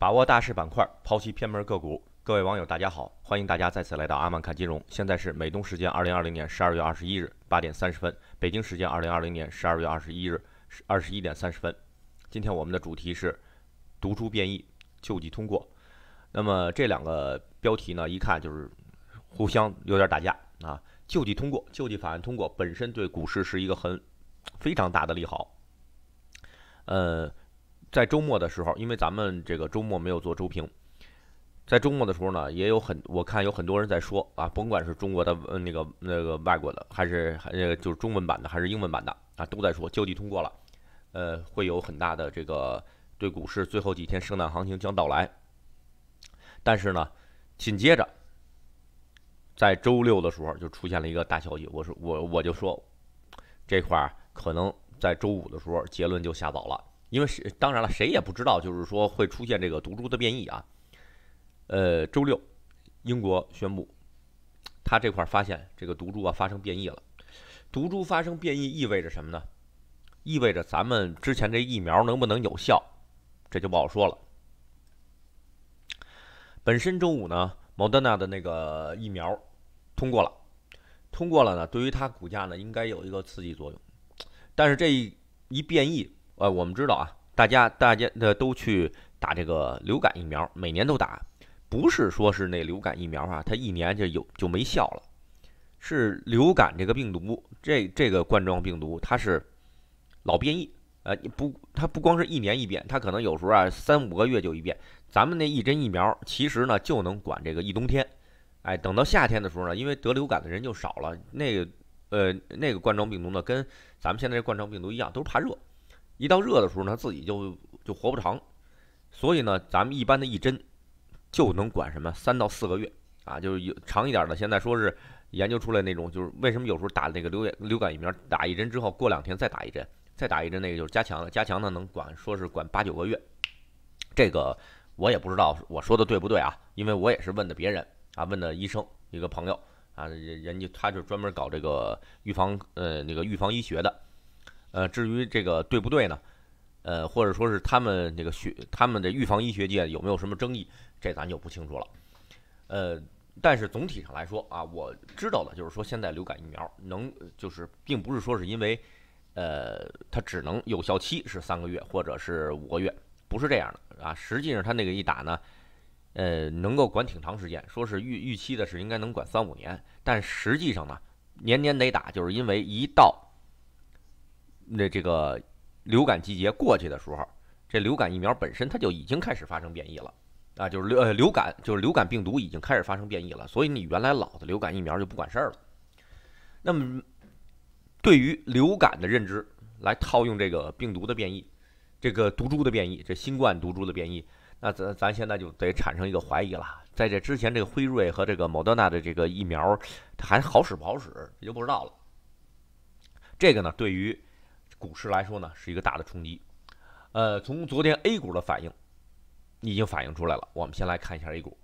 把握大势板块，剖析偏门个股。各位网友，大家好，欢迎大家再次来到阿曼看金融。现在是美东时间二零二零年十二月二十一日八点三十分，北京时间二零二零年十二月二十一日二十一点三十分。今天我们的主题是读出变异，救济通过。那么这两个标题呢，一看就是互相有点打架啊。救济通过，救济法案通过，本身对股市是一个很非常大的利好。呃。在周末的时候，因为咱们这个周末没有做周评，在周末的时候呢，也有很我看有很多人在说啊，甭管是中国的呃那个那个外国的，还是还呃就是中文版的还是英文版的啊，都在说就地通过了，呃，会有很大的这个对股市最后几天圣诞行情将到来。但是呢，紧接着在周六的时候就出现了一个大消息，我说我我就说这块儿可能在周五的时候结论就下早了。因为是当然了，谁也不知道，就是说会出现这个毒株的变异啊。呃，周六，英国宣布，他这块发现这个毒株啊发生变异了。毒株发生变异意味着什么呢？意味着咱们之前这疫苗能不能有效，这就不好说了。本身周五呢，莫德纳的那个疫苗通过了，通过了呢，对于它股价呢应该有一个刺激作用。但是这一变异。呃，我们知道啊，大家大家的都去打这个流感疫苗，每年都打，不是说是那流感疫苗啊，它一年就有就没效了，是流感这个病毒，这这个冠状病毒它是老变异，呃，不，它不光是一年一变，它可能有时候啊三五个月就一变。咱们那一针疫苗其实呢就能管这个一冬天，哎，等到夏天的时候呢，因为得流感的人就少了，那个。呃那个冠状病毒呢跟咱们现在这冠状病毒一样，都是怕热。一到热的时候，它自己就就活不长，所以呢，咱们一般的一针就能管什么三到四个月啊，就是有长一点的。现在说是研究出来那种，就是为什么有时候打那个流感流感疫苗，打一针之后过两天再打一针，再打一针那个就是加强了，加强呢能管说是管八九个月。这个我也不知道我说的对不对啊，因为我也是问的别人啊，问的医生一个朋友啊，人人家他就专门搞这个预防呃那个预防医学的。呃，至于这个对不对呢？呃，或者说是他们那个学，他们的预防医学界有没有什么争议？这咱就不清楚了。呃，但是总体上来说啊，我知道的就是说，现在流感疫苗能，就是并不是说是因为，呃，它只能有效期是三个月或者是五个月，不是这样的啊。实际上，它那个一打呢，呃，能够管挺长时间，说是预预期的是应该能管三五年，但实际上呢，年年得打，就是因为一到。那这个流感季节过去的时候，这流感疫苗本身它就已经开始发生变异了啊，就是流呃流感就是流感病毒已经开始发生变异了，所以你原来老的流感疫苗就不管事儿了。那么对于流感的认知，来套用这个病毒的变异，这个毒株的变异，这新冠毒株的变异，那咱咱现在就得产生一个怀疑了。在这之前，这个辉瑞和这个某德纳的这个疫苗还好使不好使，这就不知道了。这个呢，对于。股市来说呢，是一个大的冲击。呃，从昨天 A 股的反应已经反映出来了。我们先来看一下 A 股。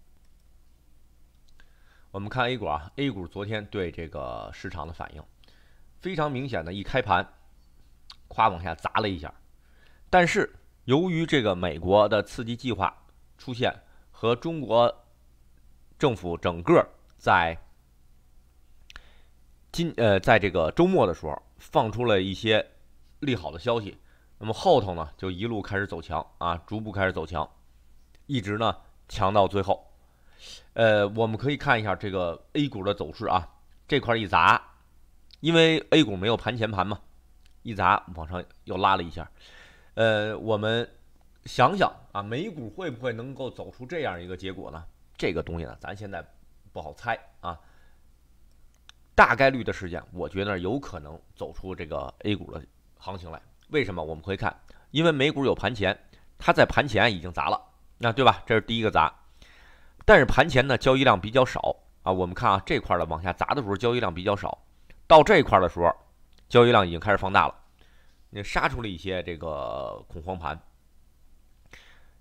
我们看 A 股啊，A 股昨天对这个市场的反应非常明显的一开盘，咵往下砸了一下。但是由于这个美国的刺激计划出现和中国政府整个在今呃在这个周末的时候放出了一些。利好的消息，那么后头呢就一路开始走强啊，逐步开始走强，一直呢强到最后。呃，我们可以看一下这个 A 股的走势啊，这块一砸，因为 A 股没有盘前盘嘛，一砸往上又拉了一下。呃，我们想想啊，美股会不会能够走出这样一个结果呢？这个东西呢，咱现在不好猜啊。大概率的事件，我觉得有可能走出这个 A 股的。行情来，为什么我们可以看？因为美股有盘前，它在盘前已经砸了，那对吧？这是第一个砸。但是盘前呢，交易量比较少啊。我们看啊，这块儿的往下砸的时候，交易量比较少；到这块儿的时候，交易量已经开始放大了，那杀出了一些这个恐慌盘。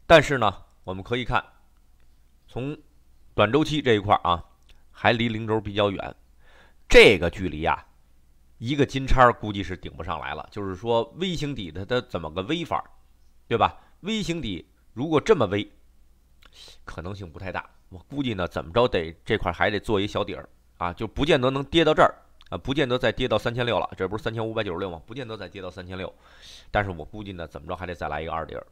但是呢，我们可以看，从短周期这一块儿啊，还离零轴比较远，这个距离呀。一个金叉估计是顶不上来了，就是说 V 型底，它它怎么个 V 法，对吧？V 型底如果这么 V，可能性不太大。我估计呢，怎么着得这块还得做一小底儿啊，就不见得能跌到这儿啊，不见得再跌到三千六了，这不是三千五百九十六吗？不见得再跌到三千六，但是我估计呢，怎么着还得再来一个二底儿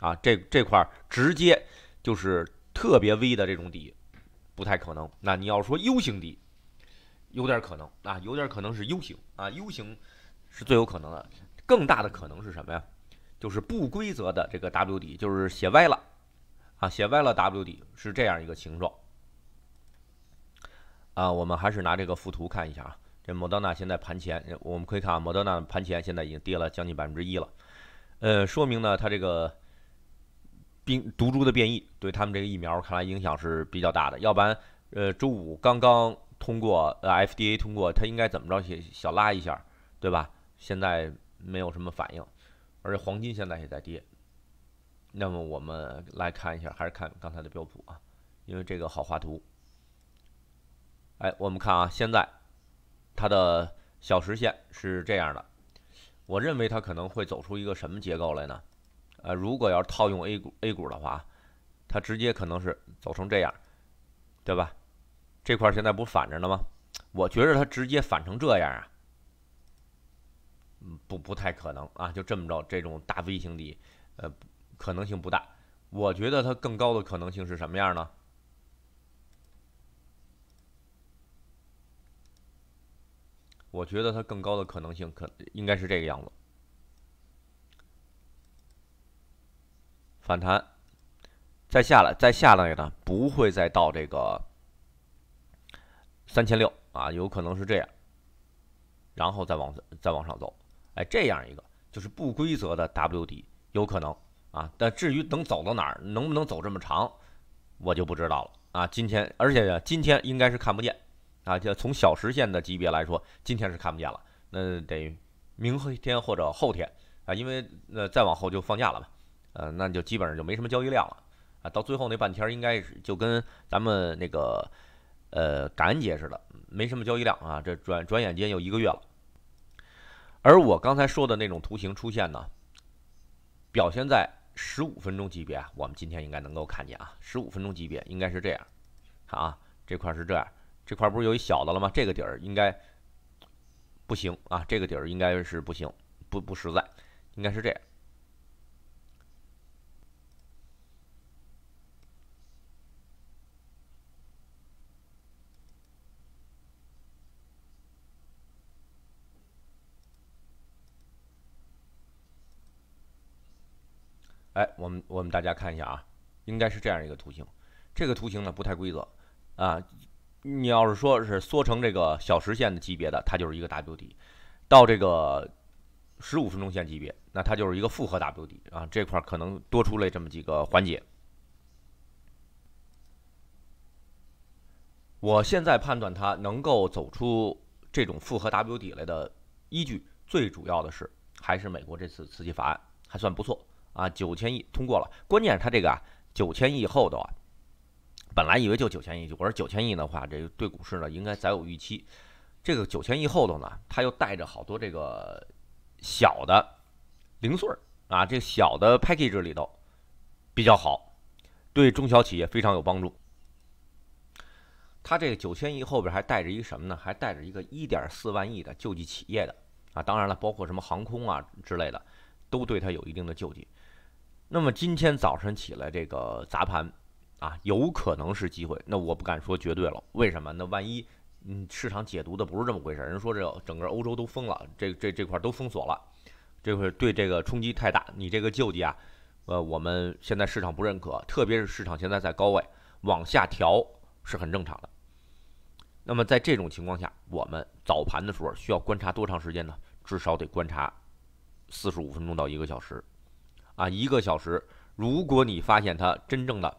啊，这这块直接就是特别 V 的这种底，不太可能。那你要说 U 型底？有点可能啊，有点可能是 U 型啊，U 型是最有可能的。更大的可能是什么呀？就是不规则的这个 w 底，就是写歪了啊，写歪了 w 底是这样一个形状啊。我们还是拿这个附图看一下啊，这莫德纳现在盘前我们可以看，啊，莫德纳盘前现在已经跌了将近百分之一了。呃，说明呢，它这个病毒株的变异对他们这个疫苗看来影响是比较大的。要不然，呃，周五刚刚。通过呃 FDA 通过，它应该怎么着小小拉一下，对吧？现在没有什么反应，而且黄金现在也在跌。那么我们来看一下，还是看刚才的标普啊，因为这个好画图。哎，我们看啊，现在它的小时线是这样的，我认为它可能会走出一个什么结构来呢？呃，如果要是套用 A 股 A 股的话，它直接可能是走成这样，对吧？这块现在不反着呢吗？我觉着它直接反成这样啊，嗯，不不太可能啊，就这么着，这种大 V 型底，呃，可能性不大。我觉得它更高的可能性是什么样呢？我觉得它更高的可能性可应该是这个样子，反弹，再下来，再下来呢，不会再到这个。三千六啊，有可能是这样，然后再往再往上走，哎，这样一个就是不规则的 W 底，有可能啊。但至于能走到哪儿，能不能走这么长，我就不知道了啊。今天，而且今天应该是看不见，啊，就从小时线的级别来说，今天是看不见了。那得明后天或者后天啊，因为那再往后就放假了嘛，呃，那就基本上就没什么交易量了啊。到最后那半天，应该是就跟咱们那个。呃，感恩节似的，没什么交易量啊。这转转眼间又一个月了。而我刚才说的那种图形出现呢，表现在十五分钟级别，我们今天应该能够看见啊。十五分钟级别应该是这样，看啊，这块是这样，这块不是有一小的了吗？这个底儿应该不行啊，这个底儿应该是不行，不不实在，应该是这样。哎，我们我们大家看一下啊，应该是这样一个图形，这个图形呢不太规则啊。你要是说是缩成这个小时线的级别的，它就是一个 W 底；到这个十五分钟线级别，那它就是一个复合 W 底啊。这块儿可能多出了这么几个环节。我现在判断它能够走出这种复合 W 底来的依据，最主要的是还是美国这次刺激法案还算不错。啊，九千亿通过了，关键是它这个九千亿后头，啊，本来以为就九千亿，我说九千亿的话，这对股市呢应该早有预期。这个九千亿后头呢，它又带着好多这个小的零碎儿啊，这小的 package 里头比较好，对中小企业非常有帮助。它这个九千亿后边还带着一个什么呢？还带着一个一点四万亿的救济企业的啊，当然了，包括什么航空啊之类的，都对它有一定的救济。那么今天早晨起来这个砸盘，啊，有可能是机会。那我不敢说绝对了，为什么？那万一嗯市场解读的不是这么回事？人说这整个欧洲都封了，这这这块都封锁了，这块对这个冲击太大。你这个救济啊，呃，我们现在市场不认可，特别是市场现在在高位往下调是很正常的。那么在这种情况下，我们早盘的时候需要观察多长时间呢？至少得观察四十五分钟到一个小时。啊，一个小时，如果你发现它真正的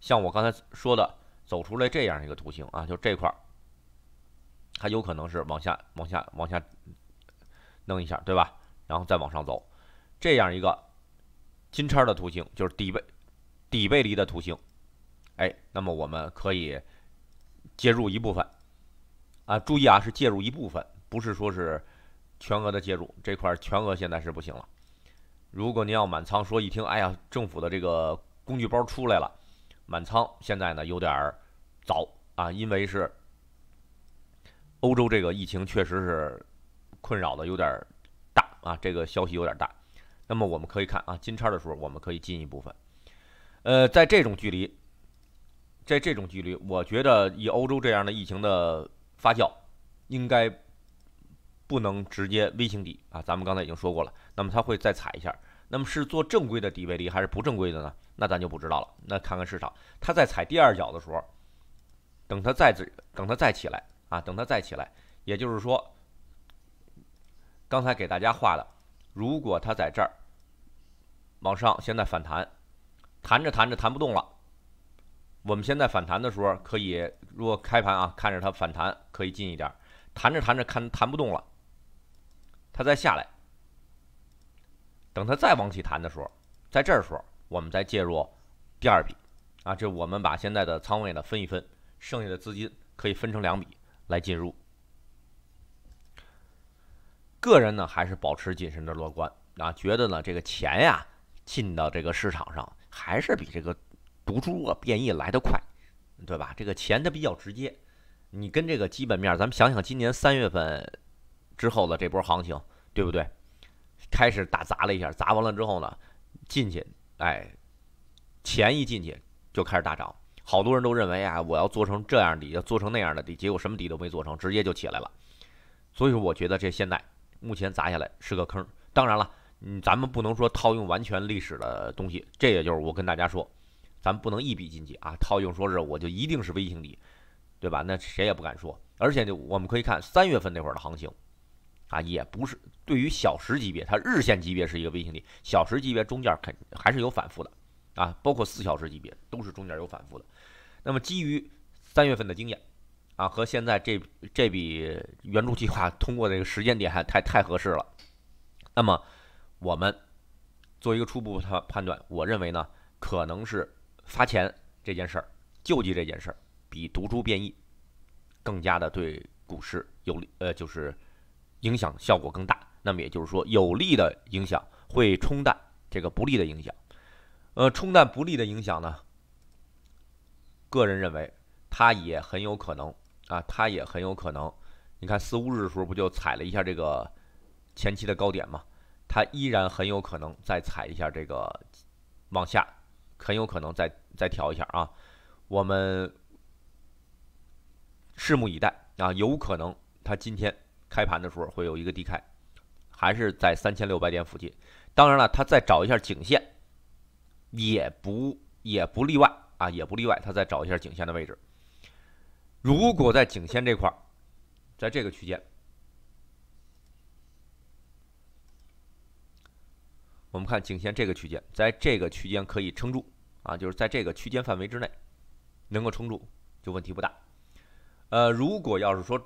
像我刚才说的走出来这样一个图形啊，就这块儿，它有可能是往下、往下、往下弄一下，对吧？然后再往上走，这样一个金叉的图形，就是底背底背离的图形，哎，那么我们可以介入一部分啊，注意啊，是介入一部分，不是说是全额的介入，这块儿全额现在是不行了。如果您要满仓，说一听，哎呀，政府的这个工具包出来了，满仓现在呢有点早啊，因为是欧洲这个疫情确实是困扰的有点大啊，这个消息有点大。那么我们可以看啊，金叉的时候我们可以进一部分，呃，在这种距离，在这种距离，我觉得以欧洲这样的疫情的发酵，应该。不能直接微型底啊，咱们刚才已经说过了。那么它会再踩一下，那么是做正规的底背离还是不正规的呢？那咱就不知道了。那看看市场，它在踩第二脚的时候，等它再起，等它再起来啊，等它再起来。也就是说，刚才给大家画的，如果它在这儿往上，现在反弹，弹着弹着弹不动了。我们现在反弹的时候，可以如果开盘啊，看着它反弹，可以进一点。弹着弹着，看弹不动了。他再下来，等他再往起弹的时候，在这时候，我们再介入第二笔，啊，这我们把现在的仓位呢分一分，剩下的资金可以分成两笔来进入。个人呢还是保持谨慎的乐观啊，觉得呢这个钱呀进到这个市场上，还是比这个毒株啊变异来得快，对吧？这个钱它比较直接，你跟这个基本面，咱们想想今年三月份。之后的这波行情，对不对？开始打砸了一下，砸完了之后呢，进去，哎，钱一进去就开始大涨。好多人都认为啊，我要做成这样底，要做成那样的底，结果什么底都没做成，直接就起来了。所以说，我觉得这现在目前砸下来是个坑。当然了，嗯，咱们不能说套用完全历史的东西。这也就是我跟大家说，咱不能一笔进去啊，套用说是我就一定是微型底，对吧？那谁也不敢说。而且，就我们可以看三月份那会儿的行情。啊，也不是对于小时级别，它日线级别是一个微型底，小时级别中间肯还是有反复的，啊，包括四小时级别都是中间有反复的。那么基于三月份的经验，啊，和现在这这笔援助计划通过这个时间点还太太合适了。那么我们做一个初步判判断，我认为呢，可能是发钱这件事儿，救济这件事儿，比毒株变异更加的对股市有利，呃，就是。影响效果更大，那么也就是说，有利的影响会冲淡这个不利的影响。呃，冲淡不利的影响呢，个人认为它也很有可能啊，它也很有可能。你看四五日的时候不就踩了一下这个前期的高点吗？它依然很有可能再踩一下这个往下，很有可能再再调一下啊。我们拭目以待啊，有可能它今天。开盘的时候会有一个低开，还是在三千六百点附近。当然了，它再找一下颈线，也不也不例外啊，也不例外。它再找一下颈线的位置。如果在颈线这块，在这个区间，我们看颈线这个区间，在这个区间可以撑住啊，就是在这个区间范围之内能够撑住，就问题不大。呃，如果要是说，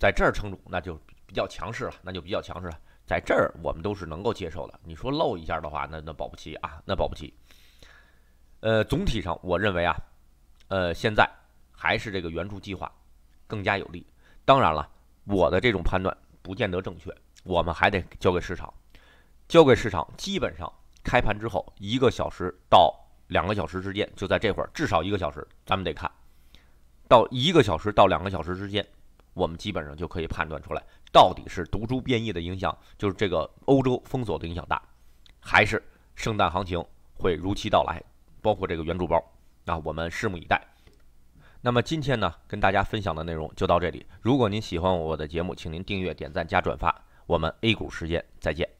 在这儿撑住，那就比较强势了，那就比较强势了。在这儿我们都是能够接受的。你说漏一下的话，那那保不齐啊，那保不齐。呃，总体上我认为啊，呃，现在还是这个援助计划更加有利。当然了，我的这种判断不见得正确，我们还得交给市场。交给市场，基本上开盘之后一个小时到两个小时之间，就在这会儿，至少一个小时，咱们得看到一个小时到两个小时之间。我们基本上就可以判断出来，到底是毒株变异的影响，就是这个欧洲封锁的影响大，还是圣诞行情会如期到来，包括这个圆柱包啊，我们拭目以待。那么今天呢，跟大家分享的内容就到这里。如果您喜欢我的节目，请您订阅、点赞、加转发。我们 A 股时间再见。